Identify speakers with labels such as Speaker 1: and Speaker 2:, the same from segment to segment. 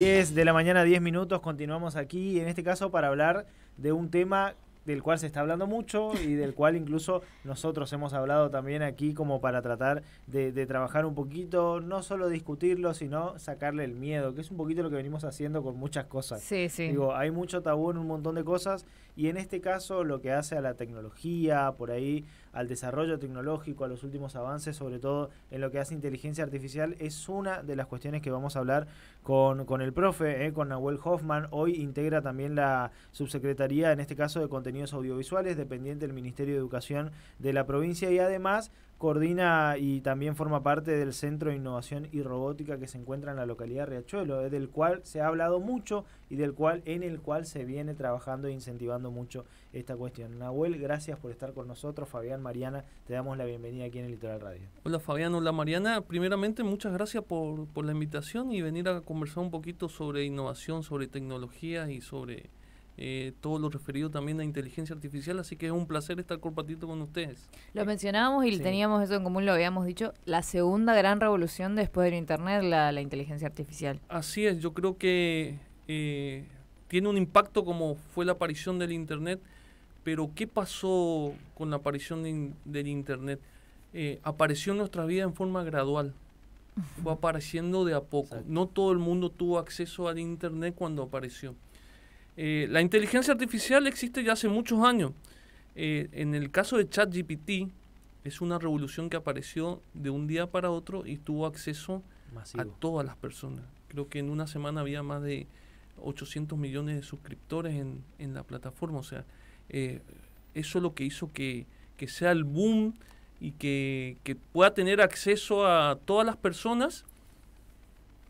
Speaker 1: 10 de la mañana, 10 minutos, continuamos aquí, en este caso para hablar de un tema del cual se está hablando mucho y del cual incluso nosotros hemos hablado también aquí como para tratar de, trabajar un poquito, no solo discutirlo, sino sacarle el miedo, que es un poquito lo que venimos haciendo con muchas cosas. Sí, sí. Digo, hay mucho tabú en un montón de cosas y en este caso lo que hace a la tecnología, por ahí al desarrollo tecnológico, a los últimos avances, sobre todo en lo que hace inteligencia artificial, es una de las cuestiones que vamos a hablar con, con el profe, eh, con Nahuel Hoffman. Hoy integra también la subsecretaría, en este caso, de contenidos audiovisuales, dependiente del Ministerio de Educación de la provincia y además coordina y también forma parte del Centro de Innovación y Robótica que se encuentra en la localidad de Riachuelo, eh, del cual se ha hablado mucho y del cual en el cual se viene trabajando e incentivando mucho esta cuestión. Nahuel, gracias por estar con nosotros. Fabián, Mariana, te damos la bienvenida aquí en el Litoral Radio.
Speaker 2: Hola Fabián, hola Mariana. Primeramente, muchas gracias por, por la invitación y venir a conversar un poquito sobre innovación, sobre tecnología y sobre eh, todo lo referido también a inteligencia artificial, así que es un placer estar compartiendo con ustedes. Lo mencionábamos y teníamos
Speaker 3: eso en común, lo habíamos dicho, la segunda gran revolución después del Internet, la, inteligencia artificial.
Speaker 2: Así es, yo creo que eh, tiene un impacto como fue la aparición del Internet, pero ¿qué pasó con la aparición del Internet? Eh, apareció en nuestra vida en forma gradual, fue apareciendo de a poco. No todo el mundo tuvo acceso al Internet cuando apareció. Eh, la inteligencia artificial existe ya hace muchos años. Eh, en el caso de ChatGPT, es una revolución que apareció de un día para otro y tuvo acceso a todas las personas. Creo que en una semana había más de 800 millones de suscriptores en, la plataforma. O sea, eh, eso es lo que hizo que, sea el boom y que, que, pueda tener acceso a todas las personas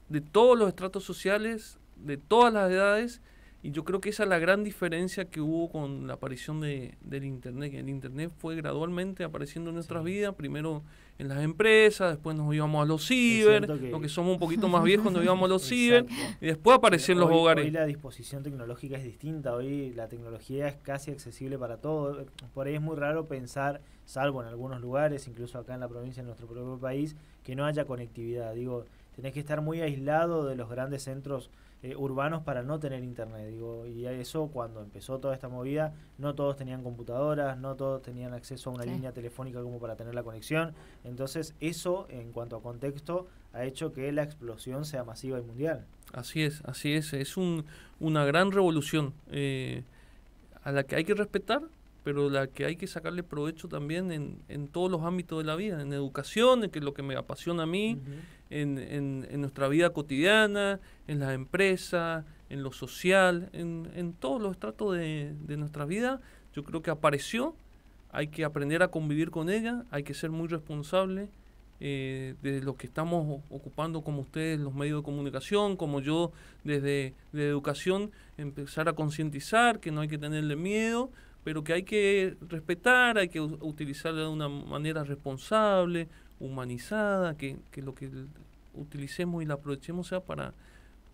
Speaker 2: de todos los estratos sociales, de todas las edades y yo creo que esa es la gran diferencia que hubo con la aparición de, del Internet. El Internet fue gradualmente apareciendo en nuestras vidas, primero en las empresas, después nos íbamos a los ciber, que somos un poquito más viejos nos íbamos a los ciber, y después en los hogares. Hoy la
Speaker 1: disposición tecnológica es distinta, hoy la tecnología es casi accesible para todos, Por ahí es muy raro pensar, salvo en algunos lugares, incluso acá en la provincia, en nuestro propio país, que no haya conectividad. Digo, tenés que estar muy aislado de los grandes centros eh, urbanos para no tener internet. Digo, y eso cuando empezó toda esta movida, no todos tenían computadoras, no todos tenían acceso a una línea telefónica como para tener la conexión. Entonces, eso en cuanto a contexto ha hecho que la explosión sea masiva y mundial.
Speaker 2: Así es, así es. Es un, una gran revolución eh, a la que hay que respetar, pero la que hay que sacarle provecho también en, todos los ámbitos de la vida, en educación, que es lo que me apasiona a mí, en, nuestra vida cotidiana, en las empresas, en lo social, en, todos los estratos de, nuestra vida. Yo creo que apareció, hay que aprender a convivir con ella, hay que ser muy responsable. Eh, de lo que estamos ocupando como ustedes los medios de comunicación, como yo desde de educación, empezar a concientizar que no hay que tenerle miedo, pero que hay que respetar, hay que utilizarla de una manera responsable, humanizada, que, que lo que utilicemos y la aprovechemos sea para,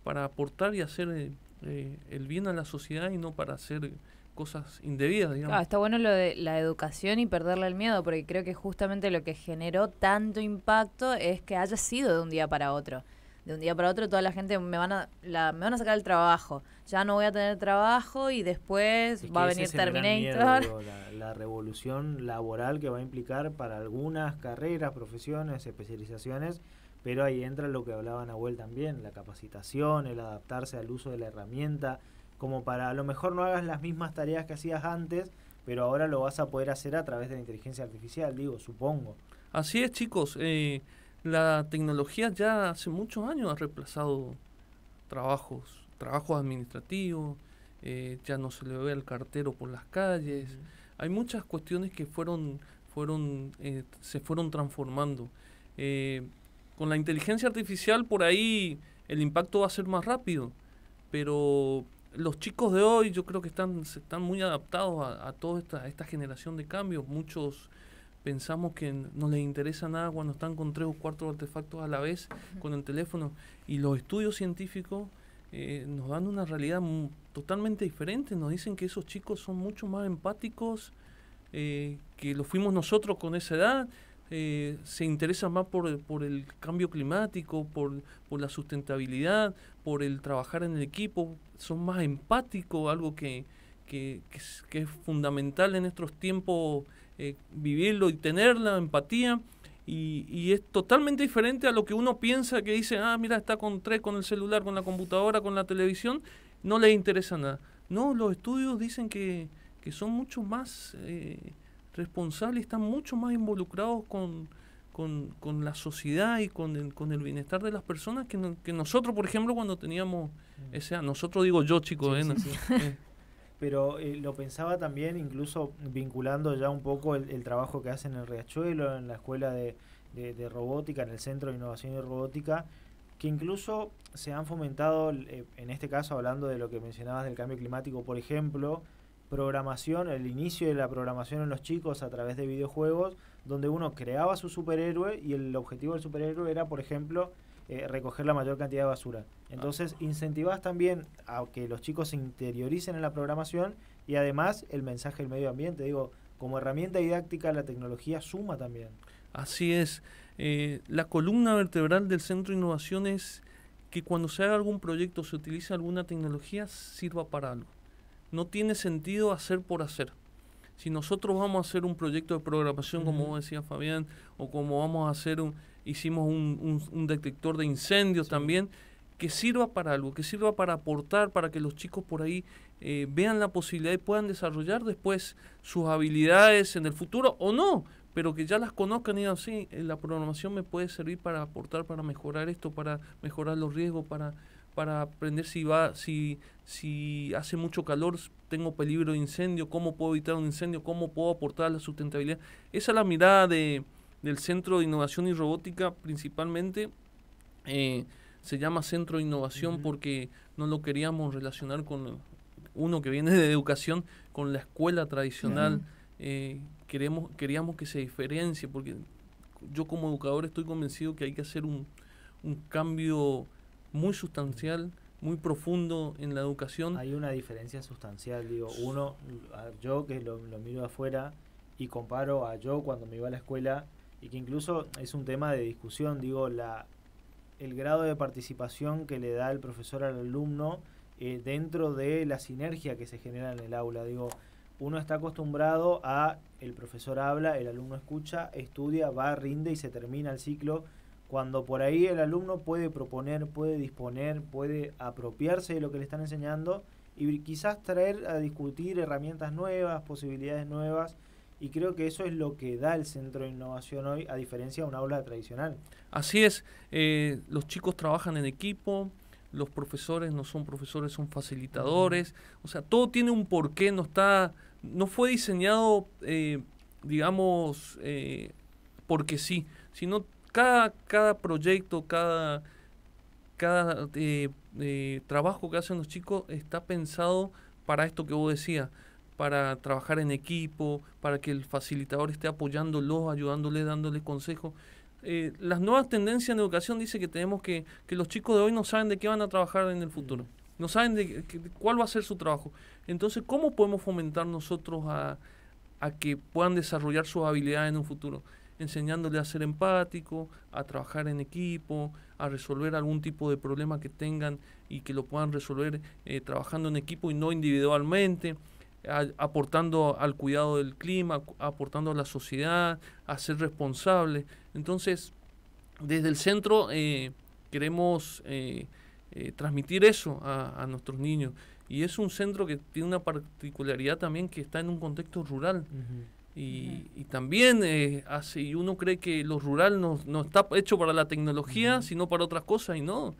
Speaker 2: para aportar y hacer eh, eh, el bien a la sociedad y no para hacer cosas indebidas, está
Speaker 3: bueno lo de la educación y perderle el miedo, porque creo que justamente lo que generó tanto impacto es que haya sido de un día para otro de un día para otro toda la gente me van a, me van a sacar el trabajo. Ya no voy a tener trabajo y después va a venir Terminator.
Speaker 1: la, revolución laboral que va a implicar para algunas carreras, profesiones, especializaciones, pero ahí entra lo que hablaba Nahuel también, la capacitación, el adaptarse al uso de la herramienta, como para a lo mejor no hagas las mismas tareas que hacías antes, pero ahora lo vas a poder hacer a través de la inteligencia artificial, digo, supongo.
Speaker 2: Así es, chicos. Eh, la tecnología ya hace muchos años ha reemplazado trabajos, trabajos administrativos, eh, ya no se le ve al cartero por las calles. Hay muchas cuestiones que fueron, fueron, eh, se fueron transformando. Eh, con la inteligencia artificial por ahí el impacto va a ser más rápido, pero los chicos de hoy yo creo que están, están muy adaptados a, a toda esta, esta generación de cambios. Muchos pensamos que no les interesa nada cuando están con tres o cuatro artefactos a la vez con el teléfono. Y los estudios científicos eh, nos dan una realidad totalmente diferente. Nos dicen que esos chicos son mucho más empáticos, eh, que lo fuimos nosotros con esa edad. Eh, se interesan más por, el cambio climático, por, la sustentabilidad, por el trabajar en el equipo, son más empáticos, algo que, es, que es fundamental en nuestros tiempos eh, vivirlo y tener la empatía. Y, y, es totalmente diferente a lo que uno piensa que dice, ah, mira, está con tres, con el celular, con la computadora, con la televisión, no le interesa nada. No, los estudios dicen que, son mucho más eh, responsables, están mucho más involucrados con, la sociedad y con el, con el bienestar de las personas que, nosotros, por ejemplo, cuando teníamos mm. ese... Nosotros digo yo, chicos, ¿eh?
Speaker 1: pero eh, lo pensaba también incluso vinculando ya un poco el, trabajo que hacen en el Riachuelo, en la Escuela de, Robótica, en el Centro de Innovación y Robótica, que incluso se han fomentado, eh, en este caso hablando de lo que mencionabas del cambio climático, por ejemplo, programación, el inicio de la programación en los chicos a través de videojuegos, donde uno creaba su superhéroe y el objetivo del superhéroe era, por ejemplo, eh, recoger la mayor cantidad de basura. Entonces, ah. incentivás también a que los chicos se interioricen en la programación y además el mensaje del medio ambiente. Digo, como herramienta didáctica la tecnología suma también.
Speaker 2: Así es. Eh, la columna vertebral del Centro de Innovación es que cuando se haga algún proyecto, se utilice alguna tecnología, sirva para algo. No tiene sentido hacer por hacer. Si nosotros vamos a hacer un proyecto de programación, como decía Fabián, o como vamos a hacer un, hicimos un, un, detector de incendios también, que sirva para algo, que sirva para aportar, para que los chicos por ahí eh, vean la posibilidad y puedan desarrollar después sus habilidades en el futuro o no, pero que ya las conozcan y digan, sí, eh, la programación me puede servir para aportar, para mejorar esto, para mejorar los riesgos, para, para aprender si va, si, si hace mucho calor, tengo peligro de incendio, cómo puedo evitar un incendio, cómo puedo aportar a la sustentabilidad. Esa es la mirada de, del Centro de Innovación y Robótica principalmente. Eh, se llama Centro de Innovación porque no lo queríamos relacionar con uno que viene de educación, con la escuela tradicional. Eh, queremos, queríamos que se diferencie porque yo como educador estoy convencido que hay que hacer un, cambio muy sustancial muy profundo en la educación. Hay una diferencia sustancial,
Speaker 1: digo, uno, yo que lo, lo miro afuera y comparo a yo cuando me iba a la escuela, y que incluso es un tema de discusión, digo, la, el grado de participación que le da el profesor al alumno eh, dentro de la sinergia que se genera en el aula. Digo, uno está acostumbrado a el profesor habla, el alumno escucha, estudia, va, rinde y se termina el ciclo. Cuando por ahí el alumno puede proponer, puede disponer, puede apropiarse de lo que le están enseñando y quizás traer a discutir herramientas nuevas, posibilidades nuevas, y creo que eso es lo que da el centro de innovación hoy, a diferencia de un aula tradicional.
Speaker 2: Así es, eh, los chicos trabajan en equipo, los profesores no son profesores, son facilitadores, o sea, todo tiene un porqué, no está, no fue diseñado, eh, digamos, eh, porque sí, sino cada, cada proyecto, cada, cada trabajo que hacen los chicos está pensado para esto que vos decías, para trabajar en equipo, para que el facilitador esté apoyándolos, ayudándole, dándoles consejos. Eh, las nuevas tendencias en educación dice que tenemos que, que los chicos de hoy no saben de qué van a trabajar en el futuro, no saben de, cuál va a ser su trabajo. Entonces, ¿cómo podemos fomentar nosotros a, que puedan desarrollar sus habilidades en un futuro? Enseñándoles a ser empáticos, a trabajar en equipo, a resolver algún tipo de problema que tengan y que lo puedan resolver eh, trabajando en equipo y no individualmente aportando al cuidado del clima, aportando a la sociedad, a ser responsable. Entonces, desde el centro eh, queremos eh, eh, transmitir eso a, nuestros niños. Y es un centro que tiene una particularidad también que está en un contexto rural. y, y, también hace, uno cree que lo rural no, no está hecho para la tecnología, sino para otras cosas, y no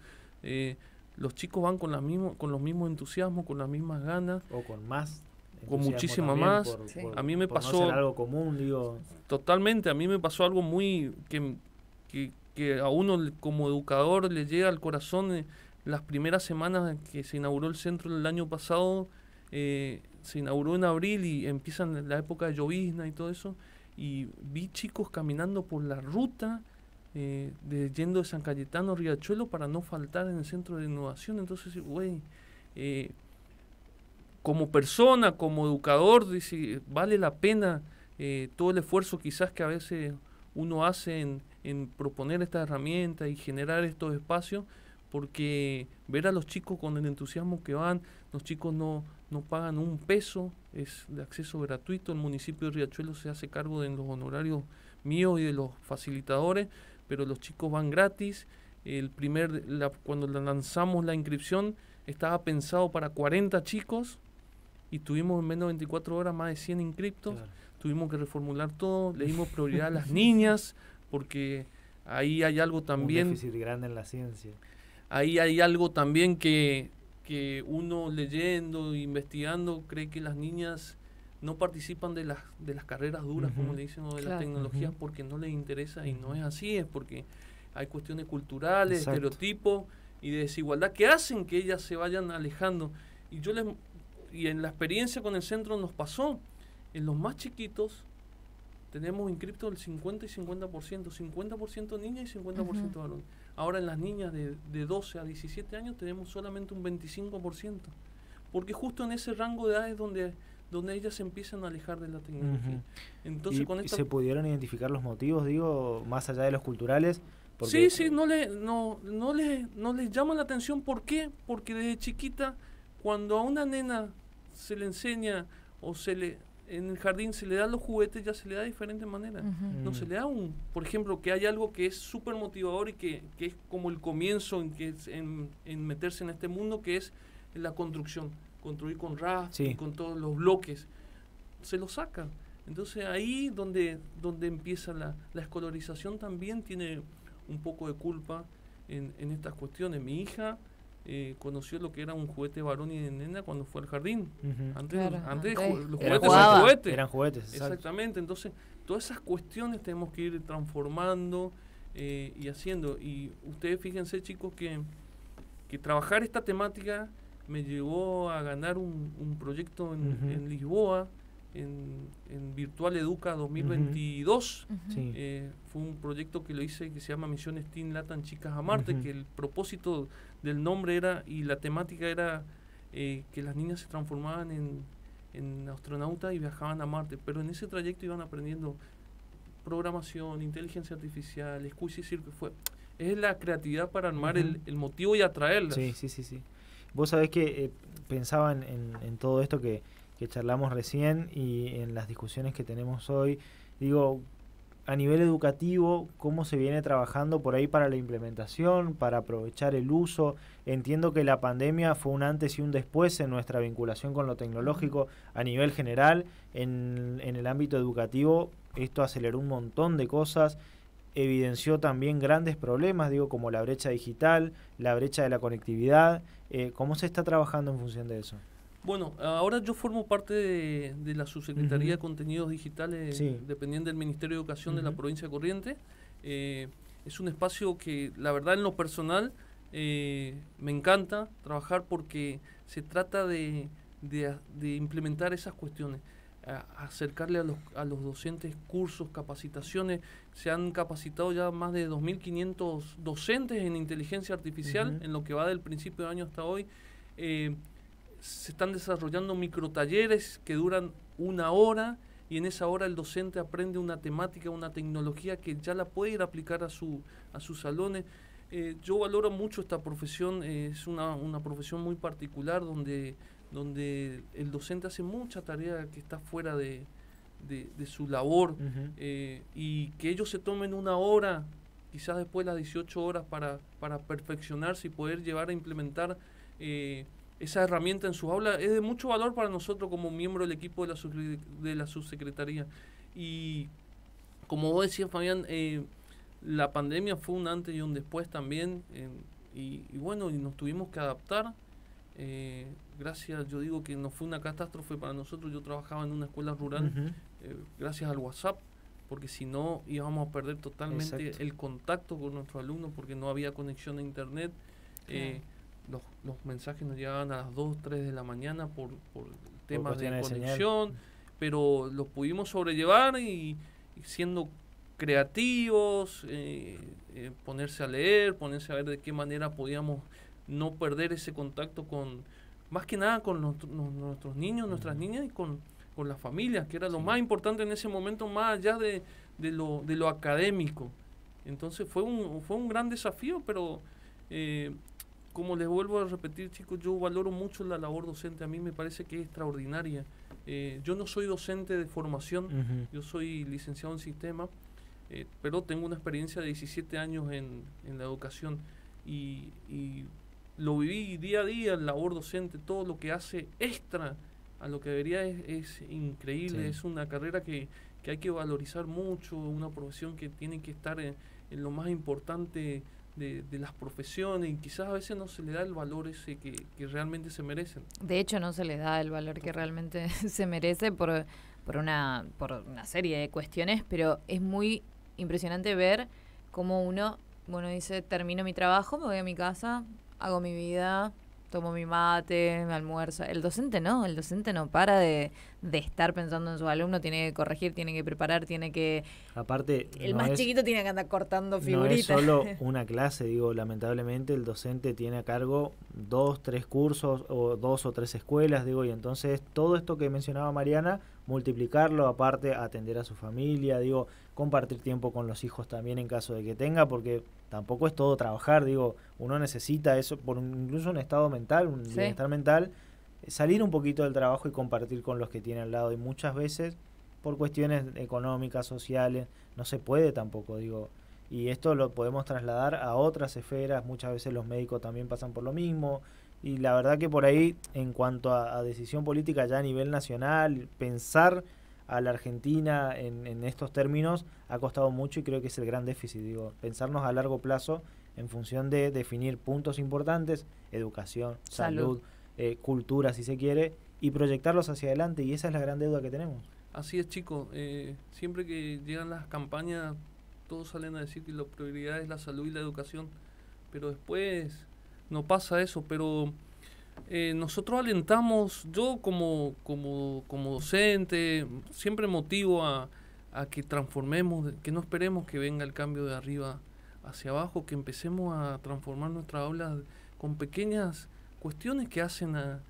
Speaker 2: los chicos van con, la mismo, con los mismos entusiasmos, con las mismas ganas. O con más con muchísima más. a mí me pasó. algo común, Totalmente, a mí me pasó algo muy. que, a uno como educador le llega al corazón. Eh, las primeras semanas que se inauguró el centro el año pasado, eh, se inauguró en abril y empiezan la época de llovizna y todo eso. Y vi chicos caminando por la ruta, eh, de, yendo de San Cayetano a Riachuelo para no faltar en el centro de innovación. Entonces, güey, eh, como persona, como educador, dice, vale la pena eh, todo el esfuerzo quizás que a veces uno hace en, proponer estas herramientas y generar estos espacios, porque ver a los chicos con el entusiasmo que van, los chicos no, no pagan un peso, es de acceso gratuito, el municipio de Riachuelo se hace cargo de los honorarios míos y de los facilitadores, pero los chicos van gratis. El primer, la, cuando lanzamos la inscripción, estaba pensado para 40 chicos y tuvimos en menos de 24 horas más de 100 inscriptos. Tuvimos que reformular todo, le dimos prioridad a las niñas, porque ahí hay algo también... Un déficit grande en la ciencia. Ahí hay algo también que, uno leyendo, investigando, cree que las niñas no participan de las, de las carreras duras, como le dicen, o de las tecnologías porque no les interesa y no es así, es porque hay cuestiones culturales, estereotipos y de desigualdad que hacen que ellas se vayan alejando. Y yo les y en la experiencia con el centro nos pasó. En los más chiquitos tenemos cripto el 50 y 50%, 50% niña y 50% por varones. Ahora en las niñas de, de, 12 a 17 años tenemos solamente un 25%, porque justo en ese rango de edad es donde, donde ellas se empiezan a alejar de la tecnología. Entonces, con ¿Se
Speaker 1: pudieron identificar los motivos, digo, más allá de los culturales?
Speaker 2: sí, sí, no, le, no, no, les, no les llama la atención. ¿Por qué? Porque desde chiquita, cuando a una nena se le enseña o se le en el jardín se le dan los juguetes, ya se le da de diferentes maneras No se le da un, por ejemplo, que hay algo que es súper motivador y que, es como el comienzo en, que en, meterse en este mundo, que es la construcción. Construir con ras, y con todos los bloques. Se lo sacan Entonces ahí donde, donde empieza la, escolarización también tiene un poco de culpa en, en estas cuestiones. Mi hija eh, conoció lo que era un juguete varón y de nena cuando fue al jardín. Antes, los juguetes eran juguetes. Exactamente. Entonces, todas esas cuestiones tenemos que ir transformando eh, y haciendo. Y ustedes fíjense, chicos, que, que trabajar esta temática me llevó a ganar un, un proyecto en, en Lisboa en, en Virtual Educa 2022. Eh, fue un proyecto que lo hice que se llama Misiones Teen Latan Chicas a Marte, que el propósito del nombre era y la temática era eh, que las niñas se transformaban en, en astronautas y viajaban a Marte, pero en ese trayecto iban aprendiendo programación, inteligencia artificial, escucha y que fue es la creatividad para armar el, motivo y atraerlas. Sí, sí, sí, sí.
Speaker 1: Vos sabés que pensaban eh, pensaba en, todo esto que que charlamos recién y en las discusiones que tenemos hoy. Digo, a nivel educativo, ¿cómo se viene trabajando por ahí para la implementación, para aprovechar el uso? Entiendo que la pandemia fue un antes y un después en nuestra vinculación con lo tecnológico a nivel general, en, el ámbito educativo, esto aceleró un montón de cosas evidenció también grandes problemas, digo, como la brecha digital, la brecha de la conectividad. Eh, ¿Cómo se está trabajando en función de eso?
Speaker 2: Bueno, ahora yo formo parte de, la Subsecretaría de Contenidos Digitales, dependiente del Ministerio de Educación de la provincia de Corrientes. Eh, es un espacio que, la verdad, en lo personal, eh, me encanta trabajar porque se trata de, implementar esas cuestiones. acercarle a los, a los docentes cursos, capacitaciones. Se han capacitado ya más de 2.500 docentes en inteligencia artificial en lo que va del principio de año hasta hoy. Eh, se están desarrollando micro talleres que duran una hora y en esa hora el docente aprende una temática, una tecnología que ya la puede ir aplicar a, su, a sus salones. Eh, yo valoro mucho esta profesión, eh, es una, profesión muy particular donde, donde el docente hace mucha tarea que está fuera de, su labor eh, y que ellos se tomen una hora, quizás después de las 18 horas, para, para perfeccionarse y poder llevar a implementar esa herramienta en su aula es de mucho valor para nosotros como miembro del equipo de la, de la subsecretaría. Y como vos decías, Fabián, eh, la pandemia fue un antes y un después también. y, bueno, y nos tuvimos que adaptar. Eh, gracias, yo digo que no fue una catástrofe para nosotros. Yo trabajaba en una escuela rural, eh, gracias al WhatsApp, porque si no íbamos a perder totalmente el contacto con nuestros alumnos porque no había conexión a internet. eh los mensajes nos llegaban a las 2, 3 de la mañana por, por temas de conexión, pero los pudimos sobrellevar y, siendo creativos, eh, eh, ponerse a leer, ponerse a ver de qué manera podíamos no perder ese contacto con, más que nada con nuestros niños, nuestras niñas y con, con las familias, que era lo más importante en ese momento, más allá de, de, lo, de lo académico. Entonces fue un, fue un gran desafío, pero eh, como les vuelvo a repetir, chicos, yo valoro mucho la labor docente. A mí me parece que es extraordinaria. Eh, yo no soy docente de formación, yo soy licenciado en sistema, eh, pero tengo una experiencia de 17 años en, la educación y, lo viví día a día, la labor docente, todo lo que hace extra a lo que debería es, increíble. Es una carrera que, hay que valorizar mucho, una profesión que tiene que estar en lo más importante de, de, las profesiones y quizás a veces no se le da el valor ese que, que realmente se merecen.
Speaker 3: De hecho, no se les da el valor que realmente se merece por, por, una, por una serie de cuestiones, pero es muy impresionante ver cómo uno, bueno, dice, termino mi trabajo, me voy a mi casa, hago mi vida, tomo mi mate, me almuerzo. El docente no, el docente no para de, de estar pensando en su alumno. tiene que corregir, tiene que preparar, tiene que...
Speaker 1: Aparte... El más chiquito
Speaker 3: tiene que andar cortando figuritas. No es solo
Speaker 1: una clase, digo, lamentablemente el docente tiene a cargo dos, tres cursos o dos o tres escuelas, digo, y entonces todo esto que mencionaba Mariana multiplicarlo, aparte atender a su familia, digo, compartir tiempo con los hijos también en caso de que tenga, porque tampoco es todo trabajar, digo, uno necesita eso por incluso un estado mental, un bienestar mental, salir un poquito del trabajo y compartir con los que tiene al lado y muchas veces por cuestiones económicas, sociales, no se puede tampoco, digo, y esto lo podemos trasladar a otras esferas, muchas veces los médicos también pasan por lo mismo, y la verdad que por ahí, en cuanto a, decisión política ya a nivel nacional, pensar a la Argentina en, estos términos ha costado mucho y creo que es el gran déficit, digo, pensarnos a largo plazo en función de definir puntos importantes, educación, salud, eh, cultura si se quiere, y proyectarlos hacia adelante y esa es la gran deuda que tenemos.
Speaker 2: Así es chicos, eh, siempre que llegan las campañas todos salen a decir que la prioridad es la salud y la educación, pero después no pasa eso, pero eh, nosotros alentamos, yo como, como, como docente, siempre motivo a, a, que transformemos, que no esperemos que venga el cambio de arriba hacia abajo, que empecemos a transformar nuestra aula con pequeñas cuestiones que hacen a,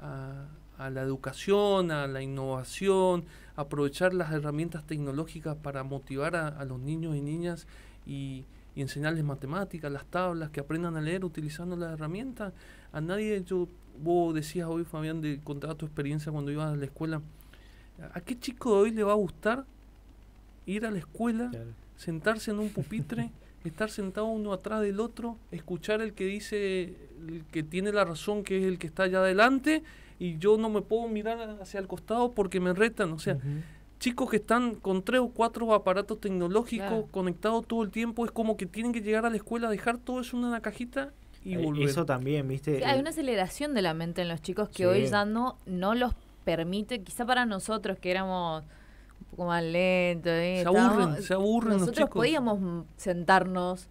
Speaker 2: a, a la educación, a la innovación, aprovechar las herramientas tecnológicas para motivar a, los niños y niñas y y enseñarles matemáticas, las tablas, que aprendan a leer utilizando las herramientas. A nadie, yo, vos decías hoy, Fabián, de contar tu experiencia cuando ibas a la escuela. ¿A qué chico de hoy le va a gustar ir a la escuela, sentarse en un pupitre, estar sentado uno atrás del otro, escuchar el que dice, el que tiene la razón, que es el que está allá adelante, y yo no me puedo mirar hacia el costado porque me retan? O sea chicos que están con tres o cuatro aparatos tecnológicos conectados todo el tiempo, es como que tienen que llegar a la escuela, dejar todo eso en una cajita y eh, volver. Eso también, ¿viste? hay eh, una
Speaker 3: aceleración de la mente en los chicos que hoy ya no, los permite, quizá para nosotros que éramos un poco más lentos. ¿eh? Se aburren, se aburren Nosotros los chicos. podíamos sentarnos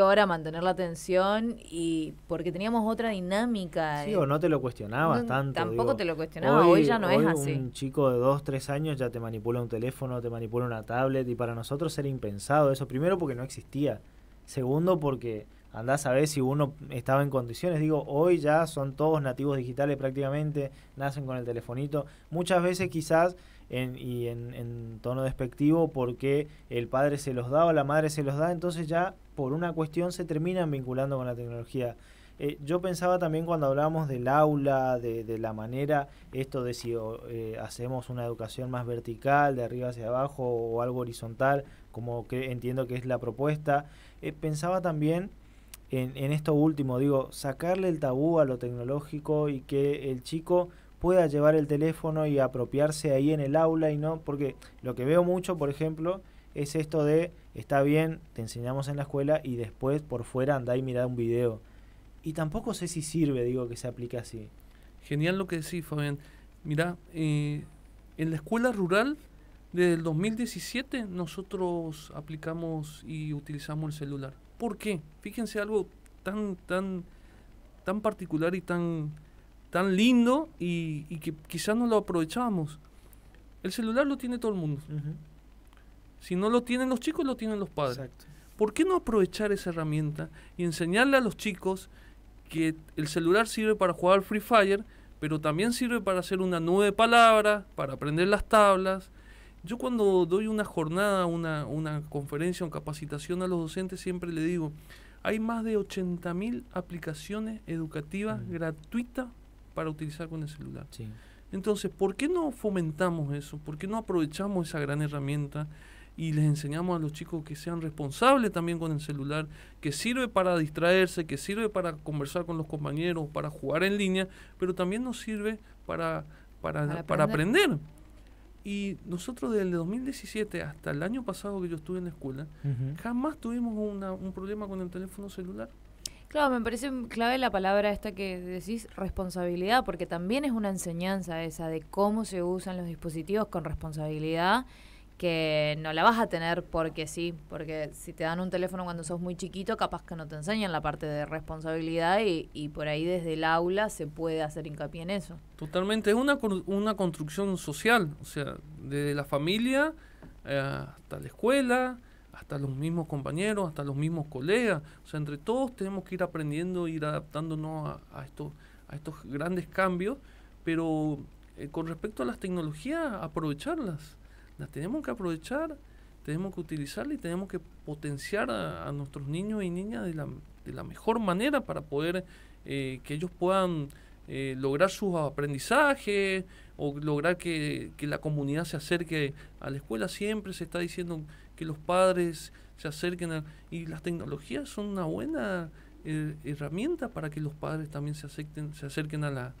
Speaker 3: ahora mantener la atención y porque teníamos otra dinámica. Sí, eh. o
Speaker 1: no te lo cuestionabas tanto. Tampoco te lo cuestionaba, hoy, ya no es así. Un chico de dos, tres años ya te manipula un teléfono, te manipula una tablet y para nosotros era impensado eso. Primero porque no existía. Segundo porque andás a ver si uno estaba en condiciones. Digo, hoy ya son todos nativos digitales prácticamente, nacen con el telefonito. Muchas veces quizás y en, tono despectivo porque el padre se los da o la madre se los da, entonces ya por una cuestión se terminan vinculando con la tecnología. Eh, yo pensaba también cuando hablábamos del aula, de, de, la manera, esto de si eh, hacemos una educación más vertical, de arriba hacia abajo o algo horizontal, como que entiendo que es la propuesta, eh, pensaba también en, en, esto último, digo, sacarle el tabú a lo tecnológico y que el chico pueda llevar el teléfono y apropiarse ahí en el aula y no, porque lo que veo mucho, por ejemplo, es esto de, está bien, te enseñamos en la escuela y después por fuera andá y mira un video. Y tampoco sé si sirve, digo, que se aplique así.
Speaker 2: Genial lo que decís, Fabián. Mirá, eh, en la escuela rural, desde el 2017, nosotros aplicamos y utilizamos el celular. ¿Por qué? Fíjense algo tan, tan, tan particular y tan tan lindo y, que quizás no lo aprovechamos. El celular lo tiene todo el mundo. Si no lo tienen los chicos, lo tienen los padres. ¿Por qué no aprovechar esa herramienta y enseñarle a los chicos que el celular sirve para jugar Free Fire, pero también sirve para hacer una nube de palabras, para aprender las tablas? Yo cuando doy una jornada, una, una conferencia o capacitación a los docentes, siempre le digo, hay más de 80.000 aplicaciones educativas gratuitas para utilizar con el celular. Entonces, ¿por qué no fomentamos eso? ¿Por qué no aprovechamos esa gran herramienta y les enseñamos a los chicos que sean responsables también con el celular, que sirve para distraerse, que sirve para conversar con los compañeros, para jugar en línea, pero también nos sirve para, para, aprender. Y nosotros desde el 2017 hasta el año pasado que yo estuve en la escuela, jamás tuvimos un problema con el teléfono celular.
Speaker 3: Claro, me parece clave la palabra esta que decís, responsabilidad, porque también es una enseñanza esa de cómo se usan los dispositivos con responsabilidad, que no la vas a tener porque sí, porque si te dan un teléfono cuando sos muy chiquito, capaz que no te enseñan la parte de responsabilidad y, por ahí desde el aula se puede hacer hincapié en eso.
Speaker 2: Totalmente, es una, una construcción social, o sea, desde la familia eh, hasta la escuela, hasta los mismos compañeros, hasta los mismos colegas. O sea, entre todos tenemos que ir aprendiendo, ir adaptándonos a, estos, a estos grandes cambios, pero eh, con respecto a las tecnologías, aprovecharlas. Las tenemos que aprovechar, tenemos que utilizarlas y tenemos que potenciar a, nuestros niños y niñas de la, de la mejor manera para poder eh, que ellos puedan eh, lograr sus aprendizajes o lograr que, que, la comunidad se acerque a la escuela. Siempre se está diciendo que los padres se acerquen y las tecnologías son una buena eh, herramienta para que los padres también se acerquen, a la,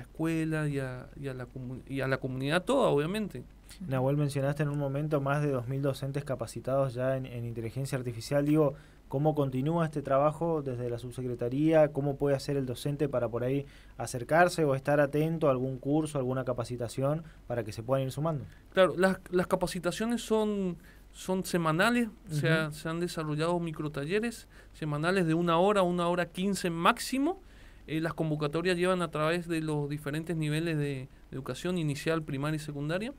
Speaker 2: escuela y a, y a la, y a la comunidad toda, obviamente.
Speaker 1: Nahuel, mencionaste en un momento más de 2.000 docentes capacitados ya en, inteligencia artificial. Digo, ¿cómo continúa este trabajo desde la subsecretaría? ¿Cómo puede hacer el docente para por ahí acercarse o estar atento a algún curso, alguna capacitación para que se puedan ir sumando?
Speaker 2: Claro, las, las capacitaciones son son semanales, se, han desarrollado microtalleres semanales de una hora, una hora quince máximo. Eh, las convocatorias llevan a través de los diferentes niveles de, educación inicial, primaria y secundaria.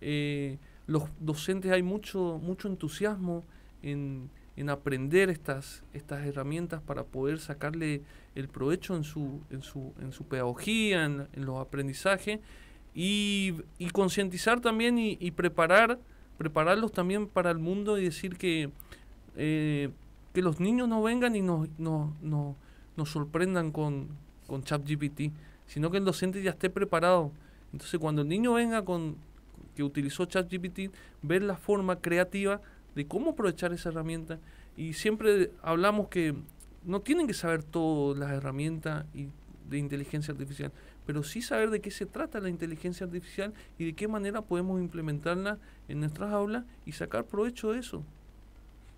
Speaker 2: Eh, los docentes hay mucho, mucho entusiasmo en, aprender estas, estas herramientas para poder sacarle el provecho en su, en su, en su pedagogía, en, los aprendizajes y, concientizar también y preparar prepararlos también para el mundo y decir que, eh, que los niños no vengan y nos, sorprendan con, con ChatGPT, sino que el docente ya esté preparado. Entonces, cuando el niño venga con que utilizó ChatGPT, ver la forma creativa de cómo aprovechar esa herramienta. Y siempre hablamos que no tienen que saber todas las herramientas de inteligencia artificial, pero sí saber de qué se trata la inteligencia artificial y de qué manera podemos implementarla en nuestras aulas y sacar provecho de eso.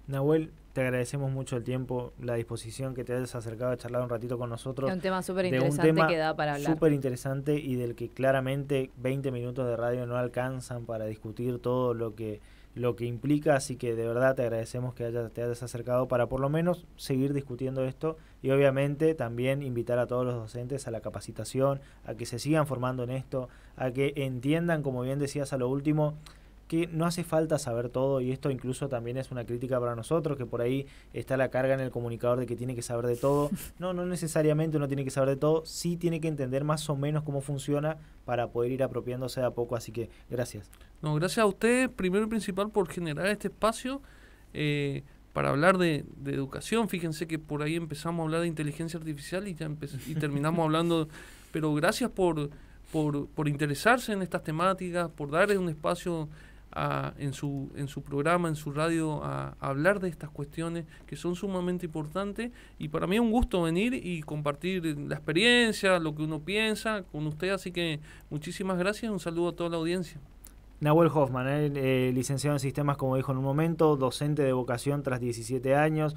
Speaker 1: Nahuel, te agradecemos mucho el tiempo, la disposición que te has acercado a charlar un ratito con nosotros. Es un tema súper interesante que da para hablar. Súper interesante y del que claramente 20 minutos de radio no alcanzan para discutir todo lo que lo que implica, así que de verdad te agradecemos que te hayas acercado para por lo menos seguir discutiendo esto y obviamente también invitar a todos los docentes a la capacitación, a que se sigan formando en esto, a que entiendan, como bien decías a lo último, que no hace falta saber todo y esto incluso también es una crítica para nosotros, que por ahí está la carga en el comunicador de que tiene que saber de todo. No, no necesariamente uno tiene que saber de todo, sí tiene que entender más o menos cómo funciona para poder ir apropiándose de a poco, así que gracias.
Speaker 2: No, gracias a usted, primero y principal, por generar este espacio. Eh, para hablar de, educación, fíjense que por ahí empezamos a hablar de inteligencia artificial y ya y terminamos hablando, pero gracias por, por, interesarse en estas temáticas, por darles un espacio en, su, en su programa, en su radio, a, hablar de estas cuestiones que son sumamente importantes. Y para mí es un gusto venir y compartir la experiencia, lo que uno piensa con usted. Así que muchísimas gracias. Un saludo a toda la audiencia.
Speaker 1: Nahuel Hoffman, ¿eh? Eh, licenciado en sistemas, como dijo en un momento, docente de vocación tras 17 años.